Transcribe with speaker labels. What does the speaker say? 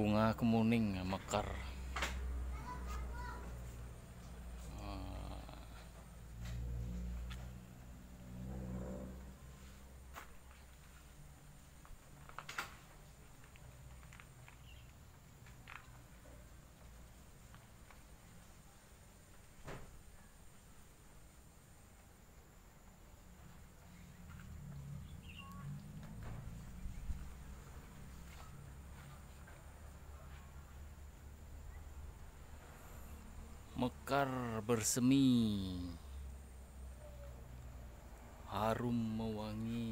Speaker 1: bunga kemuning mekar
Speaker 2: mekar bersemi harum mewangi